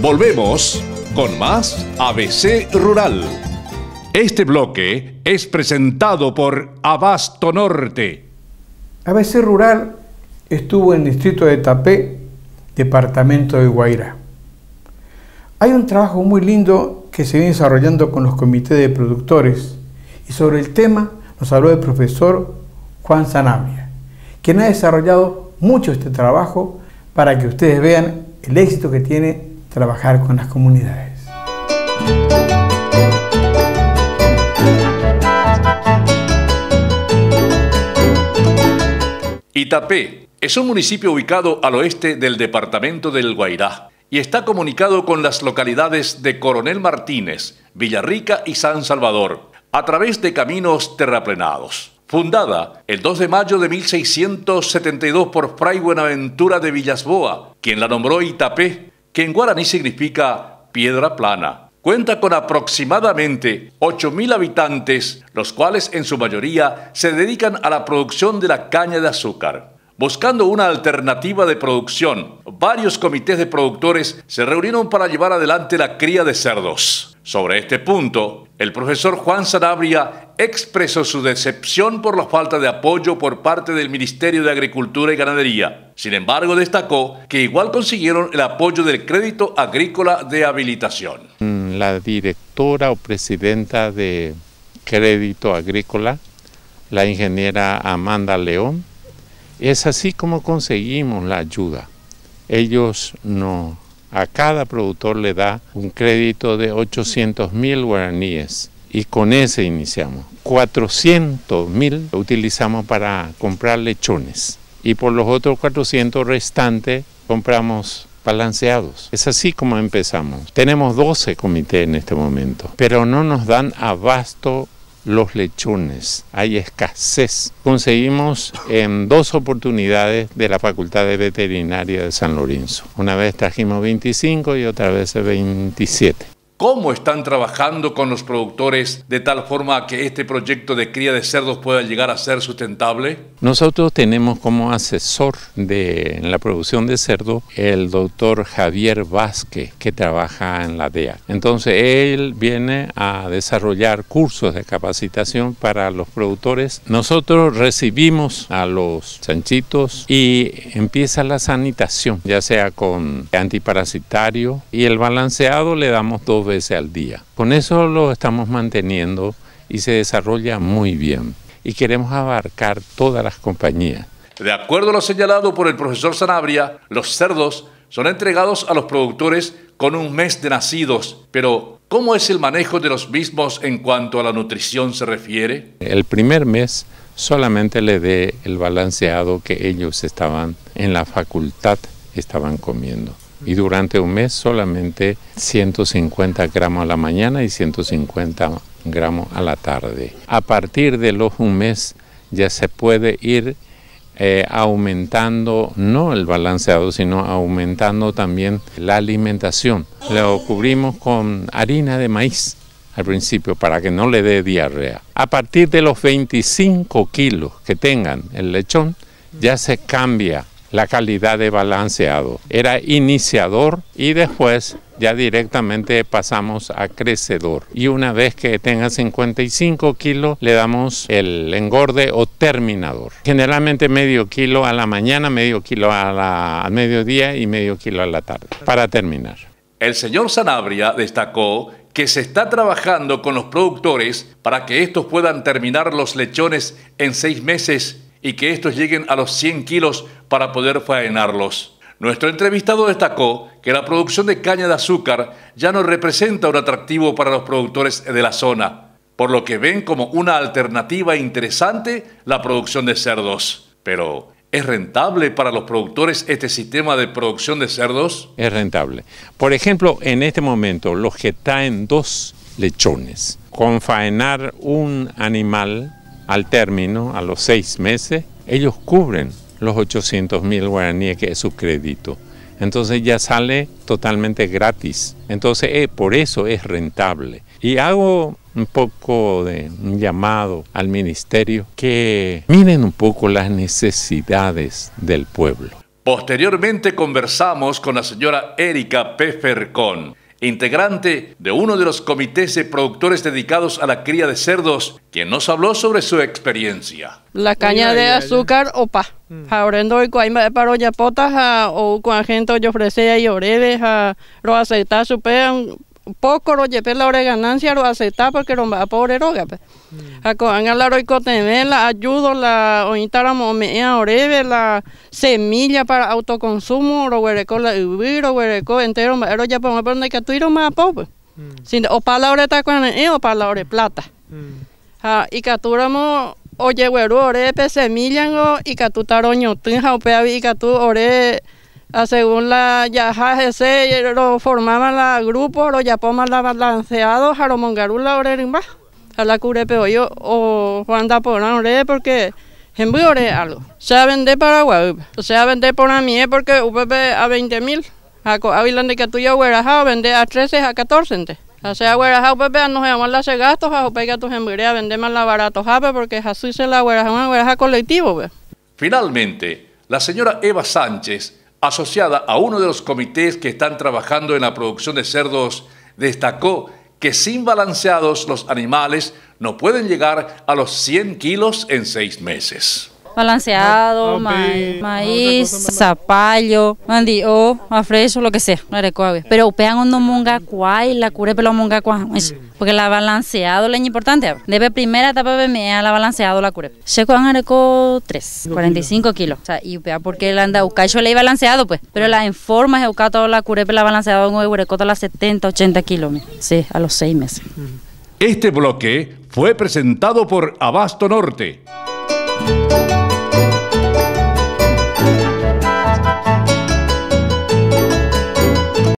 Volvemos con más ABC Rural. Este bloque es presentado por Abasto Norte. ABC Rural estuvo en el distrito de Tapé, departamento de Guaira. Hay un trabajo muy lindo que se viene desarrollando con los comités de productores y sobre el tema nos habló el profesor Juan Sanabria, quien ha desarrollado mucho este trabajo para que ustedes vean el éxito que tiene trabajar con las comunidades. Itapé es un municipio ubicado al oeste del departamento del Guairá y está comunicado con las localidades de Coronel Martínez, Villarrica y San Salvador a través de caminos terraplenados. Fundada el 2 de mayo de 1672 por Fray Buenaventura de Villasboa, quien la nombró Itapé que en guaraní significa piedra plana. Cuenta con aproximadamente 8.000 habitantes, los cuales en su mayoría se dedican a la producción de la caña de azúcar. Buscando una alternativa de producción, varios comités de productores se reunieron para llevar adelante la cría de cerdos. Sobre este punto, el profesor Juan sarabia expresó su decepción por la falta de apoyo por parte del Ministerio de Agricultura y Ganadería. Sin embargo, destacó que igual consiguieron el apoyo del Crédito Agrícola de Habilitación. Mm, la directora o presidenta de Crédito Agrícola, la ingeniera Amanda León, es así como conseguimos la ayuda. Ellos no a cada productor le da un crédito de 800 mil guaraníes y con ese iniciamos. 400 mil utilizamos para comprar lechones y por los otros 400 restantes compramos balanceados. Es así como empezamos. Tenemos 12 comités en este momento, pero no nos dan abasto los lechones. Hay escasez. Conseguimos en dos oportunidades de la Facultad de Veterinaria de San Lorenzo. Una vez trajimos 25 y otra vez 27 cómo están trabajando con los productores de tal forma que este proyecto de cría de cerdos pueda llegar a ser sustentable? Nosotros tenemos como asesor de la producción de cerdo el doctor Javier Vázquez, que trabaja en la DEA. Entonces él viene a desarrollar cursos de capacitación para los productores. Nosotros recibimos a los chanchitos y empieza la sanitación, ya sea con antiparasitario y el balanceado le damos dos veces al día. Con eso lo estamos manteniendo y se desarrolla muy bien. Y queremos abarcar todas las compañías. De acuerdo a lo señalado por el profesor Sanabria, los cerdos son entregados a los productores con un mes de nacidos, pero ¿cómo es el manejo de los mismos en cuanto a la nutrición se refiere? El primer mes solamente le dé el balanceado que ellos estaban en la facultad, estaban comiendo y durante un mes solamente 150 gramos a la mañana y 150 gramos a la tarde. A partir de los un mes ya se puede ir eh, aumentando no el balanceado, sino aumentando también la alimentación. Lo cubrimos con harina de maíz al principio para que no le dé diarrea. A partir de los 25 kilos que tengan el lechón, ya se cambia la calidad de balanceado. Era iniciador y después ya directamente pasamos a crecedor. Y una vez que tenga 55 kilos, le damos el engorde o terminador. Generalmente medio kilo a la mañana, medio kilo a la, mediodía y medio kilo a la tarde, para terminar. El señor Sanabria destacó que se está trabajando con los productores para que estos puedan terminar los lechones en seis meses y que estos lleguen a los 100 kilos para poder faenarlos. Nuestro entrevistado destacó que la producción de caña de azúcar ya no representa un atractivo para los productores de la zona, por lo que ven como una alternativa interesante la producción de cerdos. Pero, ¿es rentable para los productores este sistema de producción de cerdos? Es rentable. Por ejemplo, en este momento, los que traen dos lechones, con faenar un animal al término, a los seis meses, ellos cubren los 800 mil guaraníes que es su crédito. Entonces ya sale totalmente gratis. Entonces eh, por eso es rentable. Y hago un poco de un llamado al ministerio que miren un poco las necesidades del pueblo. Posteriormente conversamos con la señora Erika Pefercón integrante de uno de los comités de productores dedicados a la cría de cerdos, quien nos habló sobre su experiencia. La caña de azúcar, opa. Mm. Ahorendo y cuaima para ya potas, o cuando gente ofrece y orede, lo aceptar su la hora de ganancia lo acepta porque lo más pobre roga Acojan pues. mm. a la ro la ayudo la ointara la oreve la semilla para autoconsumo o huereco la ubi lo huereco entero pero ya ya pa donde que tú ma o la sin o ta con eh, o plata mm. ha ah, que mo oye hueru semilla ngo y ñotin ha pe ikatu ore Ah, según la Yaja ese, lo formaban los grupos, los yapomas la balanceados, jaromongarú la orerimba, a la curepe yo o Juan da por porque en ore algo. Se vende vender para Guay, se va a vender por a mí porque UPP a 20 mil, a Avilán de Catuya a vender a 13 a 14. O sea, güeraja UPP nos llamó las gastos, a UPP tus a vender más barato jape porque así se la güeraja, una güeraja colectivo. Finalmente, la señora Eva Sánchez asociada a uno de los comités que están trabajando en la producción de cerdos, destacó que sin balanceados los animales no pueden llegar a los 100 kilos en seis meses balanceado, ah, ah, maíz, zapallo, mandio, afreso, lo que sea, Pero upean no monga cuay, la cure la monga porque la balanceado es importante. Debe primera etapa BME la balanceado la cure. Checo areco 3, 45 kilos. O sea, y UPEA porque la anda ucacho le balanceado pues, pero la en forma es toda la curepe la balanceado en a la 70, 80 kilos. Sí, a los 6 meses. Este bloque fue presentado por Abasto Norte.